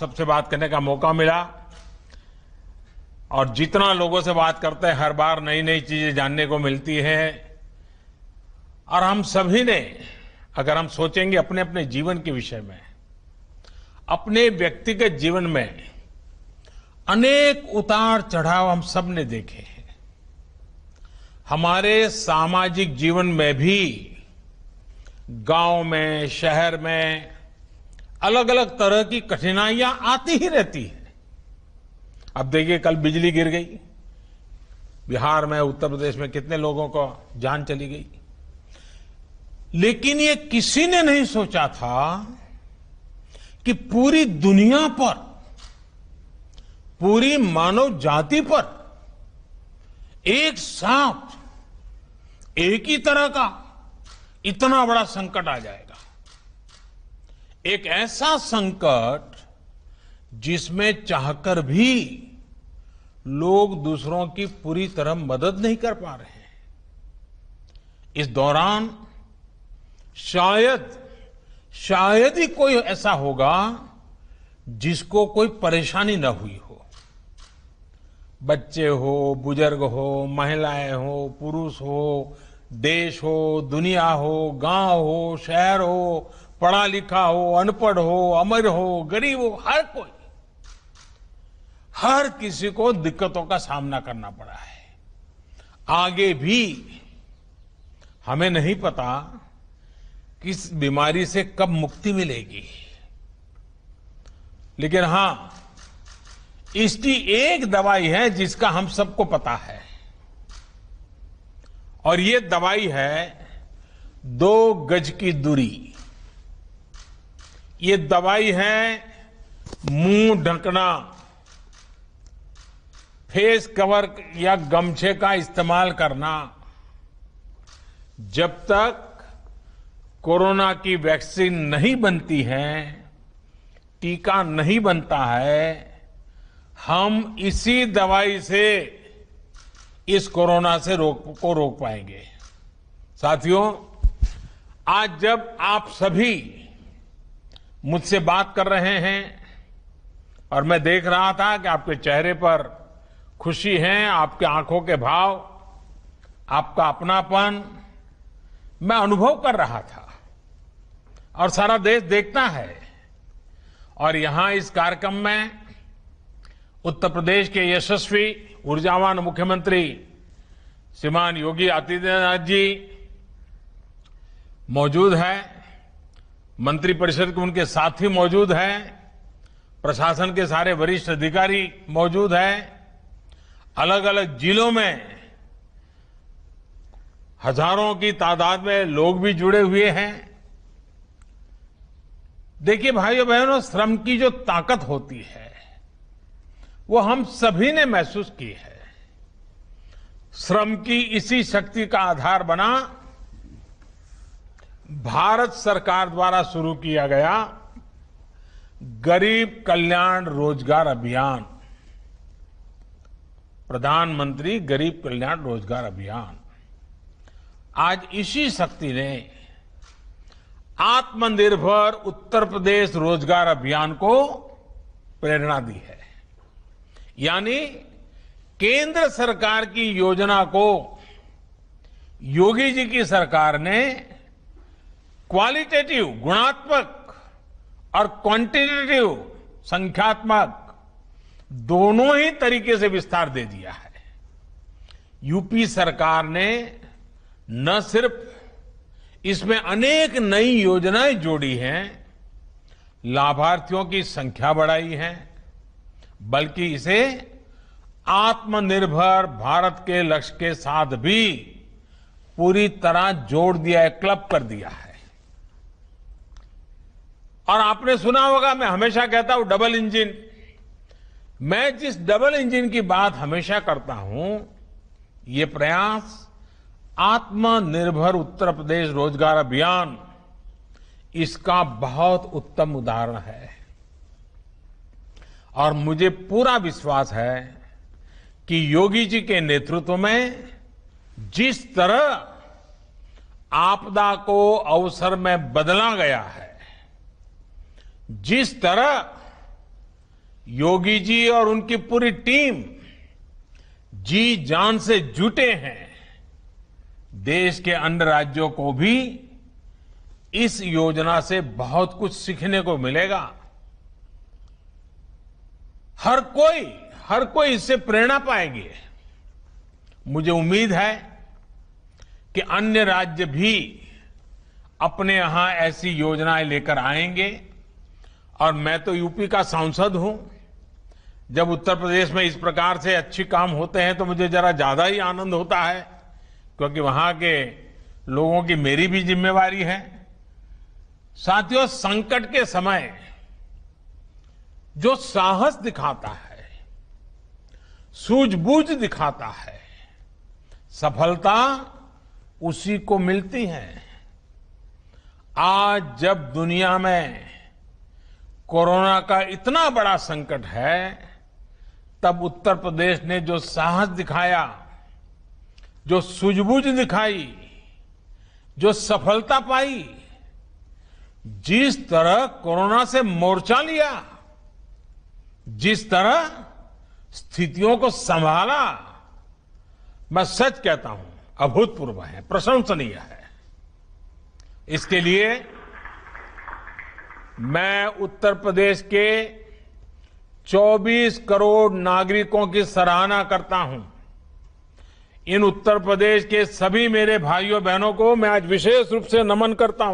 सबसे बात करने का मौका मिला और जितना लोगों से बात करते हैं हर बार नई नई चीजें जानने को मिलती है और हम सभी ने अगर हम सोचेंगे अपने अपने जीवन के विषय में अपने व्यक्तिगत जीवन में अनेक उतार चढ़ाव हम सब ने देखे हैं हमारे सामाजिक जीवन में भी गांव में शहर में अलग अलग तरह की कठिनाइयां आती ही रहती है अब देखिए कल बिजली गिर गई बिहार में उत्तर प्रदेश में कितने लोगों को जान चली गई लेकिन ये किसी ने नहीं सोचा था कि पूरी दुनिया पर पूरी मानव जाति पर एक साथ एक ही तरह का इतना बड़ा संकट आ जाएगा एक ऐसा संकट जिसमें चाहकर भी लोग दूसरों की पूरी तरह मदद नहीं कर पा रहे हैं इस दौरान शायद शायद ही कोई ऐसा होगा जिसको कोई परेशानी न हुई हो बच्चे हो बुजुर्ग हो महिलाएं हो पुरुष हो देश हो दुनिया हो गांव हो शहर हो पढ़ा लिखा हो अनपढ़ हो अमर हो गरीब हो हर कोई हर किसी को दिक्कतों का सामना करना पड़ा है आगे भी हमें नहीं पता किस बीमारी से कब मुक्ति मिलेगी लेकिन हां इसकी एक दवाई है जिसका हम सबको पता है और ये दवाई है दो गज की दूरी ये दवाई है मुंह ढकना फेस कवर या गमछे का इस्तेमाल करना जब तक कोरोना की वैक्सीन नहीं बनती है टीका नहीं बनता है हम इसी दवाई से इस कोरोना से रोक को रोक पाएंगे साथियों आज जब आप सभी मुझसे बात कर रहे हैं और मैं देख रहा था कि आपके चेहरे पर खुशी है आपके आंखों के भाव आपका अपनापन मैं अनुभव कर रहा था और सारा देश देखता है और यहां इस कार्यक्रम में उत्तर प्रदेश के यशस्वी ऊर्जावान मुख्यमंत्री श्रीमान योगी आदित्यनाथ जी मौजूद हैं मंत्रिपरिषद के उनके साथी मौजूद हैं प्रशासन के सारे वरिष्ठ अधिकारी मौजूद हैं अलग अलग जिलों में हजारों की तादाद में लोग भी जुड़े हुए हैं देखिए भाइयों बहनों श्रम की जो ताकत होती है वो हम सभी ने महसूस की है श्रम की इसी शक्ति का आधार बना भारत सरकार द्वारा शुरू किया गया गरीब कल्याण रोजगार अभियान प्रधानमंत्री गरीब कल्याण रोजगार अभियान आज इसी शक्ति ने आत्मनिर्भर उत्तर प्रदेश रोजगार अभियान को प्रेरणा दी है यानी केंद्र सरकार की योजना को योगी जी की सरकार ने क्वालिटेटिव गुणात्मक और क्वांटिटेटिव संख्यात्मक दोनों ही तरीके से विस्तार दे दिया है यूपी सरकार ने न सिर्फ इसमें अनेक नई योजनाएं जोड़ी हैं लाभार्थियों की संख्या बढ़ाई है बल्कि इसे आत्मनिर्भर भारत के लक्ष्य के साथ भी पूरी तरह जोड़ दिया है क्लब कर दिया है और आपने सुना होगा मैं हमेशा कहता हूं डबल इंजन मैं जिस डबल इंजन की बात हमेशा करता हूं ये प्रयास आत्मनिर्भर उत्तर प्रदेश रोजगार अभियान इसका बहुत उत्तम उदाहरण है और मुझे पूरा विश्वास है कि योगी जी के नेतृत्व में जिस तरह आपदा को अवसर में बदला गया है जिस तरह योगी जी और उनकी पूरी टीम जी जान से जुटे हैं देश के अन्य राज्यों को भी इस योजना से बहुत कुछ सीखने को मिलेगा हर कोई हर कोई इससे प्रेरणा पाएगी मुझे उम्मीद है कि अन्य राज्य भी अपने यहां ऐसी योजनाएं लेकर आएंगे और मैं तो यूपी का सांसद हूं जब उत्तर प्रदेश में इस प्रकार से अच्छे काम होते हैं तो मुझे जरा ज्यादा ही आनंद होता है क्योंकि वहां के लोगों की मेरी भी जिम्मेवारी है साथियों संकट के समय जो साहस दिखाता है सूझबूझ दिखाता है सफलता उसी को मिलती है आज जब दुनिया में कोरोना का इतना बड़ा संकट है तब उत्तर प्रदेश ने जो साहस दिखाया जो सूझबूझ दिखाई जो सफलता पाई जिस तरह कोरोना से मोर्चा लिया जिस तरह स्थितियों को संभाला मैं सच कहता हूं अभूतपूर्व है प्रशंसनीय है इसके लिए मैं उत्तर प्रदेश के 24 करोड़ नागरिकों की सराहना करता हूं इन उत्तर प्रदेश के सभी मेरे भाइयों बहनों को मैं आज विशेष रूप से नमन करता हूं